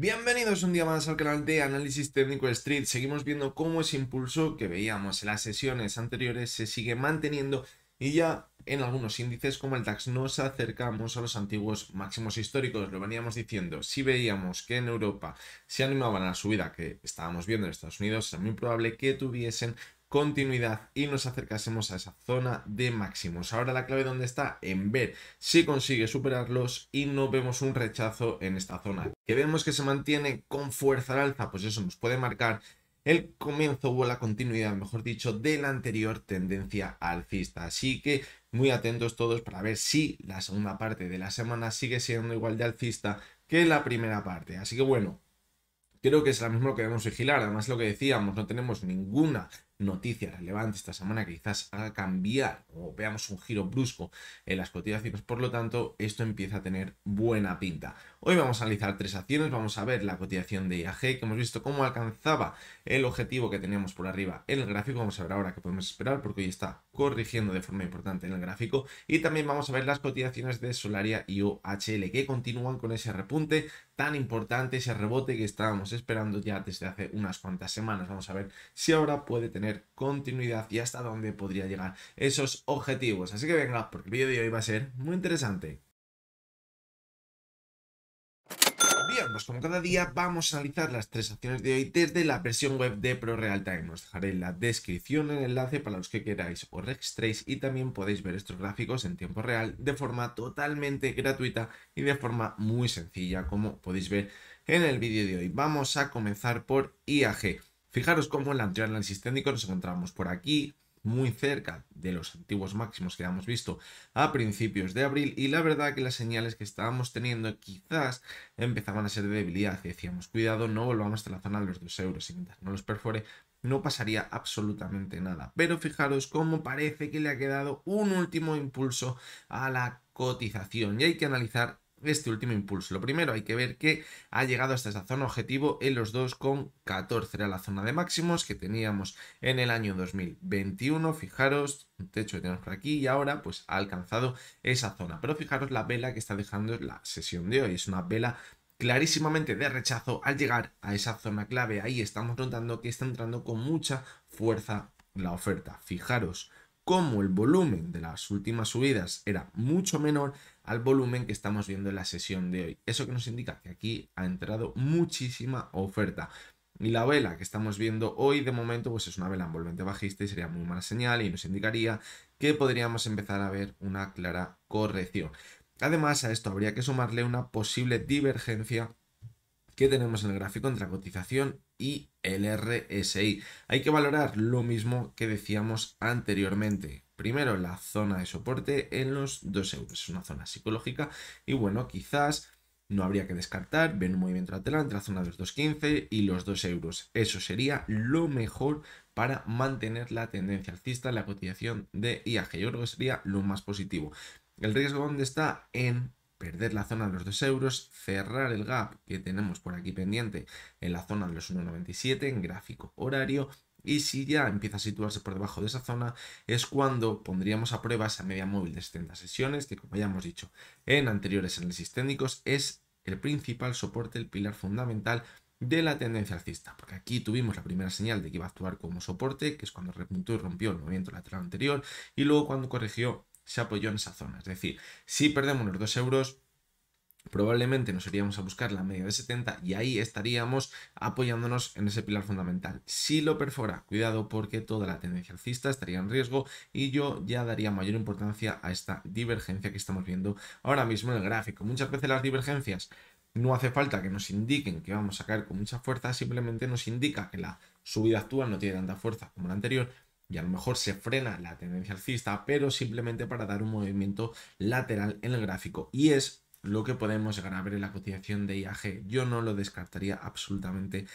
Bienvenidos un día más al canal de Análisis Técnico Street. Seguimos viendo cómo ese impulso que veíamos en las sesiones anteriores se sigue manteniendo y ya en algunos índices como el DAX nos acercamos a los antiguos máximos históricos. Lo veníamos diciendo, si veíamos que en Europa se animaban a la subida que estábamos viendo en Estados Unidos, es muy probable que tuviesen continuidad y nos acercásemos a esa zona de máximos. Ahora la clave donde está en ver si consigue superarlos y no vemos un rechazo en esta zona. Que vemos que se mantiene con fuerza al alza, pues eso nos puede marcar el comienzo o la continuidad, mejor dicho, de la anterior tendencia alcista. Así que muy atentos todos para ver si la segunda parte de la semana sigue siendo igual de alcista que la primera parte. Así que bueno, creo que es lo mismo que debemos vigilar. Además, lo que decíamos, no tenemos ninguna noticia relevante esta semana que quizás haga cambiar o veamos un giro brusco en las cotizaciones. Por lo tanto, esto empieza a tener buena pinta. Hoy vamos a analizar tres acciones, vamos a ver la cotización de IAG, que hemos visto cómo alcanzaba el objetivo que teníamos por arriba en el gráfico, vamos a ver ahora qué podemos esperar porque hoy está corrigiendo de forma importante en el gráfico y también vamos a ver las cotizaciones de Solaria y OHL que continúan con ese repunte tan importante, ese rebote que estábamos esperando ya desde hace unas cuantas semanas. Vamos a ver si ahora puede tener continuidad y hasta dónde podría llegar esos objetivos. Así que venga, porque el vídeo de hoy va a ser muy interesante. Pues como cada día vamos a analizar las tres acciones de hoy desde la versión web de Pro Os dejaré en la descripción el enlace para los que queráis o registréis y también podéis ver estos gráficos en tiempo real de forma totalmente gratuita y de forma muy sencilla como podéis ver en el vídeo de hoy. Vamos a comenzar por IAG. Fijaros cómo en el anterior análisis técnico nos encontramos por aquí, muy cerca de los antiguos máximos que habíamos visto a principios de abril y la verdad que las señales que estábamos teniendo quizás empezaban a ser de debilidad decíamos cuidado no volvamos a la zona de los 2 euros y mientras no los perfore no pasaría absolutamente nada pero fijaros cómo parece que le ha quedado un último impulso a la cotización y hay que analizar este último impulso. Lo primero, hay que ver que ha llegado hasta esa zona objetivo en los 2,14. Era la zona de máximos que teníamos en el año 2021. Fijaros, un techo que tenemos por aquí y ahora pues ha alcanzado esa zona. Pero fijaros la vela que está dejando la sesión de hoy. Es una vela clarísimamente de rechazo al llegar a esa zona clave. Ahí estamos notando que está entrando con mucha fuerza la oferta. Fijaros, como el volumen de las últimas subidas era mucho menor al volumen que estamos viendo en la sesión de hoy. Eso que nos indica que aquí ha entrado muchísima oferta. Y la vela que estamos viendo hoy de momento pues es una vela envolvente bajista y sería muy mala señal y nos indicaría que podríamos empezar a ver una clara corrección. Además a esto habría que sumarle una posible divergencia que tenemos en el gráfico entre cotización y el RSI. Hay que valorar lo mismo que decíamos anteriormente. Primero, la zona de soporte en los 2 euros. Es una zona psicológica y bueno, quizás no habría que descartar ven un movimiento lateral entre la zona de los 2.15 y los 2 euros. Eso sería lo mejor para mantener la tendencia alcista la cotización de IAG. Yo creo que sería lo más positivo. El riesgo donde está en perder la zona de los 2 euros, cerrar el gap que tenemos por aquí pendiente en la zona de los 1,97 en gráfico horario y si ya empieza a situarse por debajo de esa zona, es cuando pondríamos a prueba esa media móvil de 70 sesiones, que como ya hemos dicho en anteriores análisis técnicos, es el principal soporte, el pilar fundamental de la tendencia alcista, porque aquí tuvimos la primera señal de que iba a actuar como soporte, que es cuando repuntó y rompió el movimiento lateral anterior, y luego cuando corrigió se apoyó en esa zona. Es decir, si perdemos los 2 euros, probablemente nos iríamos a buscar la media de 70 y ahí estaríamos apoyándonos en ese pilar fundamental. Si lo perfora, cuidado porque toda la tendencia alcista estaría en riesgo y yo ya daría mayor importancia a esta divergencia que estamos viendo ahora mismo en el gráfico. Muchas veces las divergencias no hace falta que nos indiquen que vamos a caer con mucha fuerza, simplemente nos indica que la subida actual no tiene tanta fuerza como la anterior y a lo mejor se frena la tendencia alcista, pero simplemente para dar un movimiento lateral en el gráfico. Y es lo que podemos grabar en la cotización de IAG. Yo no lo descartaría absolutamente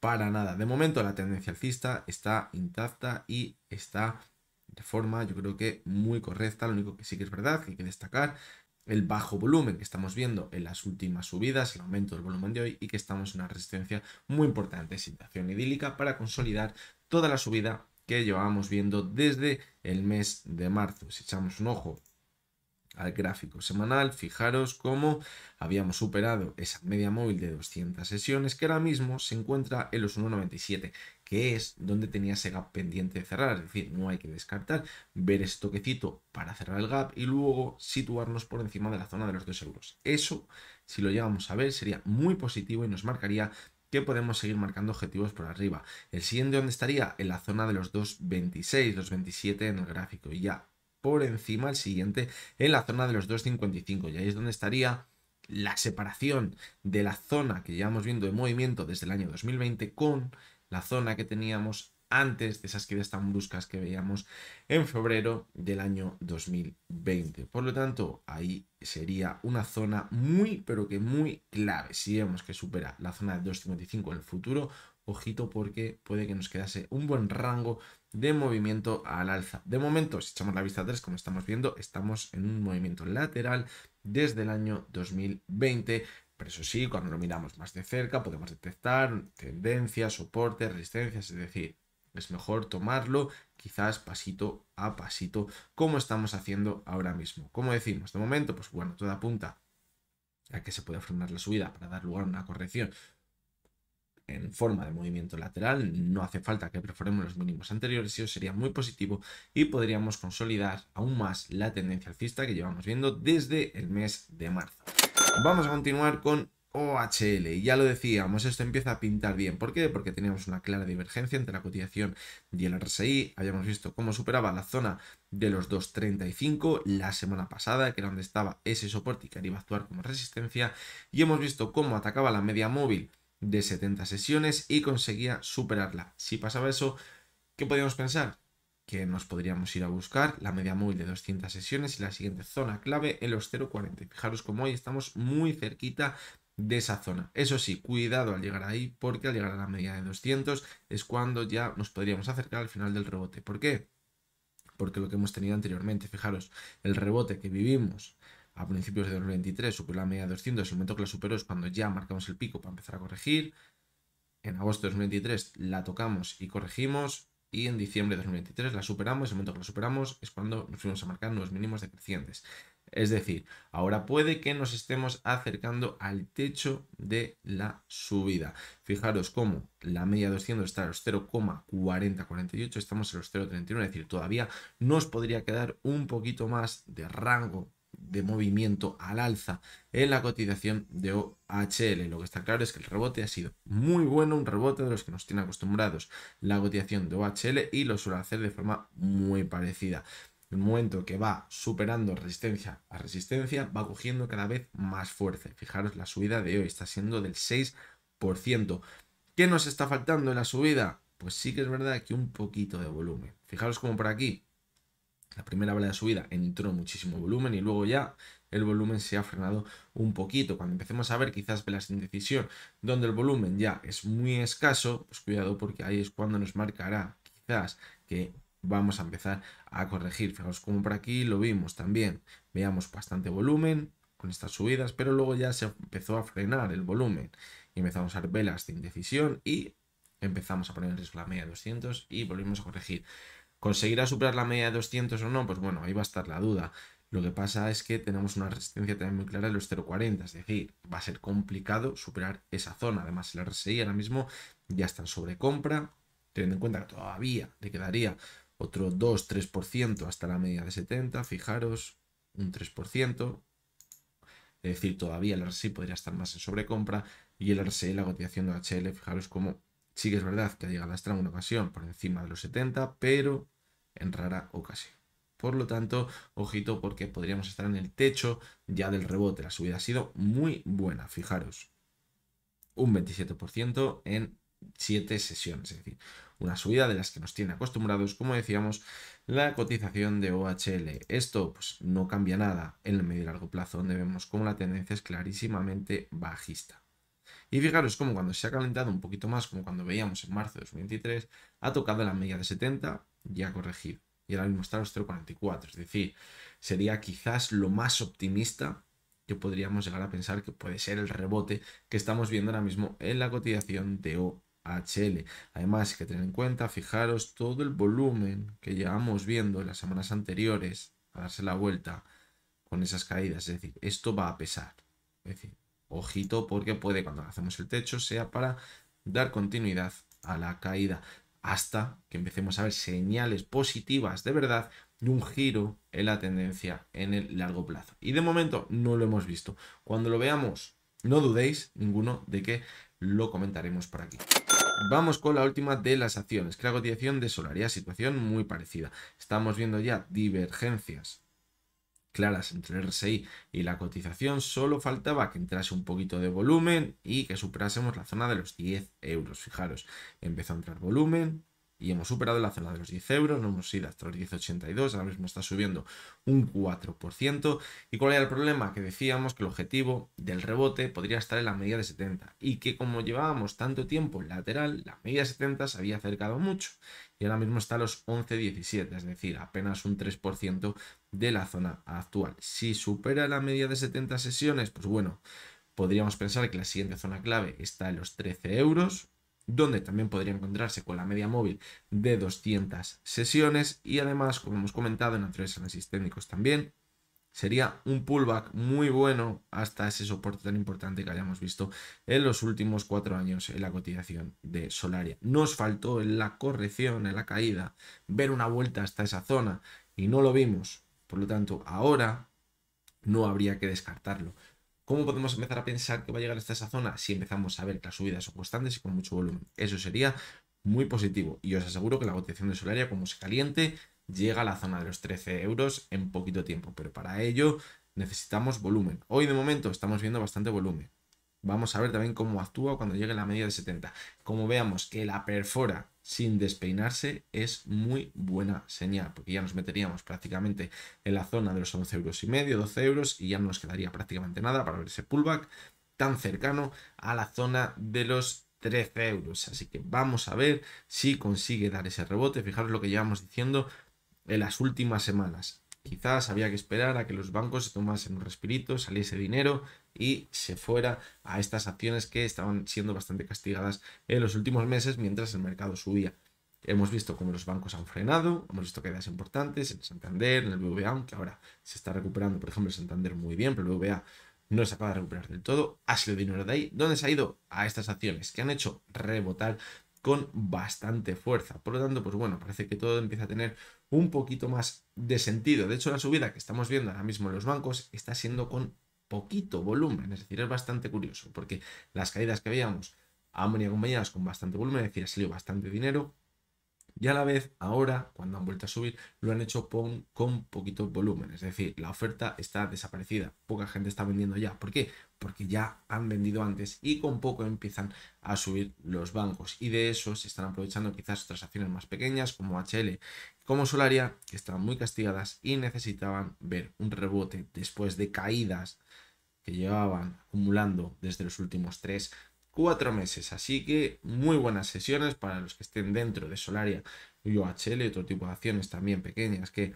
para nada. De momento la tendencia alcista está intacta y está de forma yo creo que muy correcta. Lo único que sí que es verdad que hay que destacar el bajo volumen que estamos viendo en las últimas subidas, el aumento del volumen de hoy y que estamos en una resistencia muy importante, situación idílica para consolidar toda la subida que llevábamos viendo desde el mes de marzo. Si echamos un ojo al gráfico semanal, fijaros cómo habíamos superado esa media móvil de 200 sesiones que ahora mismo se encuentra en los 1,97, que es donde tenía ese gap pendiente de cerrar, es decir, no hay que descartar, ver ese toquecito para cerrar el gap y luego situarnos por encima de la zona de los 2 euros. Eso, si lo llegamos a ver, sería muy positivo y nos marcaría que podemos seguir marcando objetivos por arriba. El siguiente, donde estaría? En la zona de los 2.26, 2.27 en el gráfico. Y ya por encima el siguiente, en la zona de los 2.55. Y ahí es donde estaría la separación de la zona que llevamos viendo de movimiento desde el año 2020 con la zona que teníamos antes de esas caídas tan bruscas que veíamos en febrero del año 2020. Por lo tanto, ahí sería una zona muy, pero que muy clave. Si vemos que supera la zona de 2.55 en el futuro, ojito porque puede que nos quedase un buen rango de movimiento al alza. De momento, si echamos la vista atrás, como estamos viendo, estamos en un movimiento lateral desde el año 2020. Pero eso sí, cuando lo miramos más de cerca, podemos detectar tendencias, soportes, resistencias, es decir, es mejor tomarlo quizás pasito a pasito, como estamos haciendo ahora mismo. Como decimos, de momento, pues bueno, toda apunta a que se pueda frenar la subida para dar lugar a una corrección en forma de movimiento lateral, no hace falta que perforemos los mínimos anteriores, eso sería muy positivo y podríamos consolidar aún más la tendencia alcista que llevamos viendo desde el mes de marzo. Vamos a continuar con OHL. ya lo decíamos, esto empieza a pintar bien. ¿Por qué? Porque teníamos una clara divergencia entre la cotización y el RSI. Habíamos visto cómo superaba la zona de los 2.35 la semana pasada, que era donde estaba ese soporte y que iba a actuar como resistencia. Y hemos visto cómo atacaba la media móvil de 70 sesiones y conseguía superarla. Si pasaba eso, ¿qué podríamos pensar? que nos podríamos ir a buscar la media móvil de 200 sesiones y la siguiente zona clave en los 0.40. Fijaros como hoy estamos muy cerquita de esa zona. Eso sí, cuidado al llegar ahí, porque al llegar a la media de 200 es cuando ya nos podríamos acercar al final del rebote. ¿Por qué? Porque lo que hemos tenido anteriormente, fijaros, el rebote que vivimos a principios de 2023 superó la media de 200, el momento que la superó es cuando ya marcamos el pico para empezar a corregir. En agosto de 2023 la tocamos y corregimos. Y en diciembre de 2023 la superamos, el momento que la superamos es cuando nos fuimos a marcar nuevos mínimos decrecientes. Es decir, ahora puede que nos estemos acercando al techo de la subida. Fijaros cómo la media 200 está a los 0,4048, estamos en los 0,31, es decir, todavía nos podría quedar un poquito más de rango de movimiento al alza en la cotización de OHL. Lo que está claro es que el rebote ha sido muy bueno, un rebote de los que nos tiene acostumbrados la cotización de OHL y lo suele hacer de forma muy parecida un momento que va superando resistencia a resistencia, va cogiendo cada vez más fuerza. Fijaros, la subida de hoy está siendo del 6%. ¿Qué nos está faltando en la subida? Pues sí que es verdad que un poquito de volumen. Fijaros como por aquí, la primera vela de subida entró muchísimo volumen y luego ya el volumen se ha frenado un poquito. Cuando empecemos a ver quizás velas de indecisión donde el volumen ya es muy escaso, pues cuidado porque ahí es cuando nos marcará quizás que vamos a empezar a corregir. Fijaos como por aquí lo vimos también. Veamos bastante volumen con estas subidas, pero luego ya se empezó a frenar el volumen. Y empezamos a ver velas de indecisión y empezamos a poner en riesgo la media de 200 y volvimos a corregir. ¿Conseguirá superar la media de 200 o no? Pues bueno, ahí va a estar la duda. Lo que pasa es que tenemos una resistencia también muy clara de los 0,40, es decir, va a ser complicado superar esa zona. Además, el RSI ahora mismo ya está en sobrecompra, teniendo en cuenta que todavía le quedaría otro 2-3% hasta la media de 70, fijaros, un 3%, es decir, todavía el RSI podría estar más en sobrecompra y el RSI, la cotización de HL, fijaros cómo sí que es verdad que ha llegado a en una ocasión por encima de los 70, pero en rara ocasión. Por lo tanto, ojito porque podríamos estar en el techo ya del rebote. La subida ha sido muy buena, fijaros. Un 27% en siete sesiones, es decir, una subida de las que nos tiene acostumbrados, como decíamos, la cotización de OHL. Esto pues, no cambia nada en el medio y largo plazo, donde vemos como la tendencia es clarísimamente bajista. Y fijaros como cuando se ha calentado un poquito más, como cuando veíamos en marzo de 2023, ha tocado la media de 70 y ha corregido. Y ahora mismo está a los 0,44. Es decir, sería quizás lo más optimista que podríamos llegar a pensar que puede ser el rebote que estamos viendo ahora mismo en la cotización de OHL. HL. Además, hay que tener en cuenta, fijaros, todo el volumen que llevamos viendo en las semanas anteriores a darse la vuelta con esas caídas. Es decir, esto va a pesar. Es decir, ojito porque puede cuando hacemos el techo sea para dar continuidad a la caída hasta que empecemos a ver señales positivas de verdad de un giro en la tendencia en el largo plazo. Y de momento no lo hemos visto. Cuando lo veamos, no dudéis ninguno de que lo comentaremos por aquí. Vamos con la última de las acciones, que la cotización de Solaria, situación muy parecida. Estamos viendo ya divergencias claras entre el RSI y la cotización, solo faltaba que entrase un poquito de volumen y que superásemos la zona de los 10 euros. Fijaros, empezó a entrar volumen, y hemos superado la zona de los 10 euros, no hemos ido hasta los 10,82, ahora mismo está subiendo un 4%. ¿Y cuál era el problema? Que decíamos que el objetivo del rebote podría estar en la media de 70 y que como llevábamos tanto tiempo lateral, la media de 70 se había acercado mucho y ahora mismo está a los 11,17, es decir, apenas un 3% de la zona actual. Si supera la media de 70 sesiones, pues bueno, podríamos pensar que la siguiente zona clave está en los 13 euros, donde también podría encontrarse con la media móvil de 200 sesiones y además, como hemos comentado en otros análisis técnicos también, sería un pullback muy bueno hasta ese soporte tan importante que hayamos visto en los últimos cuatro años en la cotización de Solaria. Nos faltó en la corrección, en la caída, ver una vuelta hasta esa zona y no lo vimos. Por lo tanto, ahora no habría que descartarlo. ¿Cómo podemos empezar a pensar que va a llegar hasta esa zona si empezamos a ver que las subidas son constantes y con mucho volumen? Eso sería muy positivo y os aseguro que la cotización de Solaria, como se caliente, llega a la zona de los 13 euros en poquito tiempo, pero para ello necesitamos volumen. Hoy de momento estamos viendo bastante volumen. Vamos a ver también cómo actúa cuando llegue la media de 70. Como veamos que la perfora sin despeinarse es muy buena señal, porque ya nos meteríamos prácticamente en la zona de los 11 euros y medio, 12 euros, y ya no nos quedaría prácticamente nada para ver ese pullback tan cercano a la zona de los 13 euros. Así que vamos a ver si consigue dar ese rebote. Fijaros lo que llevamos diciendo en las últimas semanas Quizás había que esperar a que los bancos se tomasen un respirito, saliese dinero y se fuera a estas acciones que estaban siendo bastante castigadas en los últimos meses mientras el mercado subía. Hemos visto cómo los bancos han frenado, hemos visto caídas importantes en Santander, en el BBVA, aunque ahora se está recuperando, por ejemplo, el Santander muy bien, pero el BBVA no se acaba de recuperar del todo. Ha sido dinero de ahí. ¿Dónde se ha ido? A estas acciones que han hecho rebotar con bastante fuerza. Por lo tanto, pues bueno, parece que todo empieza a tener un poquito más de sentido. De hecho, la subida que estamos viendo ahora mismo en los bancos está siendo con poquito volumen, es decir, es bastante curioso, porque las caídas que veíamos han venido acompañadas con bastante volumen, es decir, ha salido bastante dinero, y a la vez, ahora, cuando han vuelto a subir, lo han hecho con, con volumen, Es decir, la oferta está desaparecida. Poca gente está vendiendo ya. ¿Por qué? Porque ya han vendido antes y con poco empiezan a subir los bancos. Y de eso se están aprovechando quizás otras acciones más pequeñas como HL, como Solaria, que estaban muy castigadas y necesitaban ver un rebote después de caídas que llevaban acumulando desde los últimos 3, cuatro meses. Así que muy buenas sesiones para los que estén dentro de Solaria y OHL y otro tipo de acciones también pequeñas que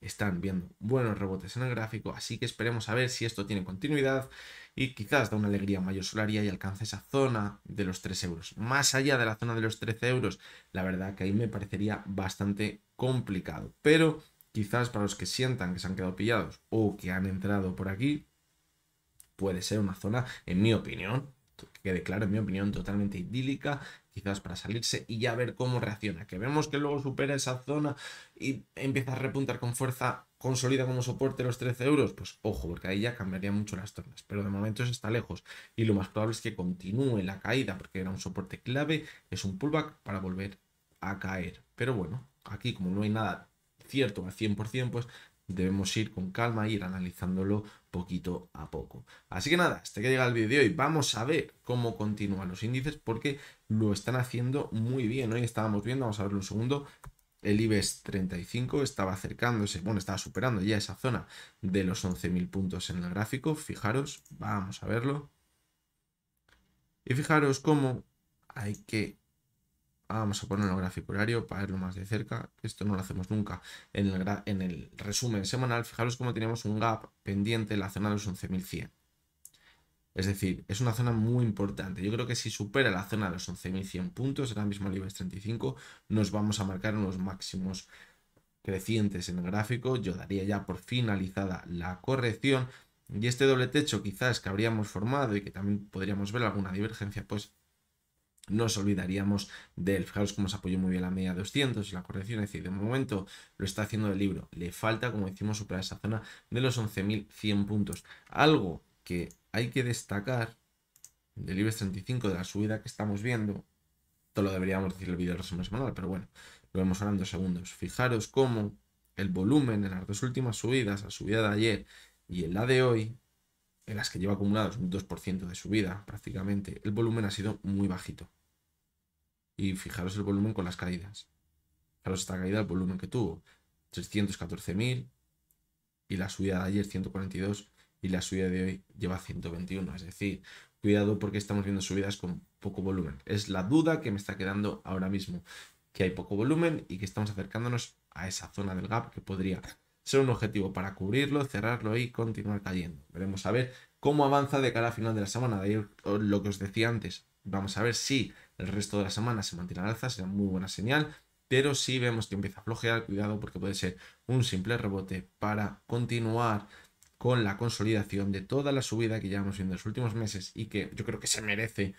están viendo buenos rebotes en el gráfico. Así que esperemos a ver si esto tiene continuidad y quizás da una alegría mayor Solaria y alcance esa zona de los 3 euros. Más allá de la zona de los 13 euros, la verdad que ahí me parecería bastante complicado. Pero quizás para los que sientan que se han quedado pillados o que han entrado por aquí, puede ser una zona, en mi opinión, que declaro en mi opinión totalmente idílica, quizás para salirse y ya ver cómo reacciona. Que vemos que luego supera esa zona y empieza a repuntar con fuerza, consolida como soporte los 13 euros, pues ojo, porque ahí ya cambiaría mucho las tornas. Pero de momento está lejos y lo más probable es que continúe la caída porque era un soporte clave, es un pullback para volver a caer. Pero bueno, aquí como no hay nada cierto al 100%, pues debemos ir con calma e ir analizándolo poquito a poco. Así que nada, hasta que llega el vídeo de hoy vamos a ver cómo continúan los índices porque lo están haciendo muy bien. Hoy estábamos viendo, vamos a verlo un segundo, el IBEX 35 estaba acercándose, bueno, estaba superando ya esa zona de los 11.000 puntos en el gráfico. Fijaros, vamos a verlo. Y fijaros cómo hay que vamos a ponerlo en gráfico horario para verlo más de cerca, esto no lo hacemos nunca. En el, resumen semanal, fijaros cómo tenemos un gap pendiente en la zona de los 11.100. Es decir, es una zona muy importante. Yo creo que si supera la zona de los 11.100 puntos, ahora mismo el e es 35, nos vamos a marcar unos máximos crecientes en el gráfico. Yo daría ya por finalizada la corrección. Y este doble techo quizás que habríamos formado y que también podríamos ver alguna divergencia, pues no Nos olvidaríamos del, Fijaros cómo se apoyó muy bien la media 200 y la corrección. Es decir, de momento lo está haciendo el libro. Le falta, como decimos, superar esa zona de los 11.100 puntos. Algo que hay que destacar del IBEX 35, de la subida que estamos viendo. todo lo deberíamos decir el vídeo de resumen semanal, pero bueno, lo vemos ahora en dos segundos. Fijaros cómo el volumen en las dos últimas subidas, la subida de ayer y en la de hoy, en las que lleva acumulados un 2% de subida prácticamente, el volumen ha sido muy bajito. Y fijaros el volumen con las caídas. Fijaros esta caída, el volumen que tuvo. 314.000 y la subida de ayer 142 y la subida de hoy lleva 121. Es decir, cuidado porque estamos viendo subidas con poco volumen. Es la duda que me está quedando ahora mismo. Que hay poco volumen y que estamos acercándonos a esa zona del gap que podría ser un objetivo para cubrirlo, cerrarlo y continuar cayendo. Veremos a ver cómo avanza de cara a final de la semana. De ahí lo que os decía antes. Vamos a ver si el resto de la semana se mantiene al alza, será muy buena señal, pero si vemos que empieza a flojear, cuidado porque puede ser un simple rebote para continuar con la consolidación de toda la subida que llevamos viendo en los últimos meses y que yo creo que se merece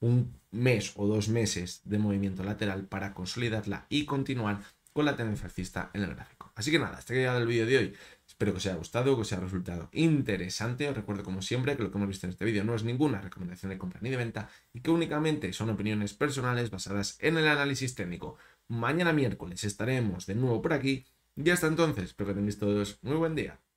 un mes o dos meses de movimiento lateral para consolidarla y continuar con la tendencia alcista en el gráfico. Así que nada, hasta que ha llegado el vídeo de hoy. Espero que os haya gustado, que os haya resultado interesante. Os recuerdo como siempre que lo que hemos visto en este vídeo no es ninguna recomendación de compra ni de venta y que únicamente son opiniones personales basadas en el análisis técnico. Mañana miércoles estaremos de nuevo por aquí y hasta entonces, espero que tengáis todos muy buen día.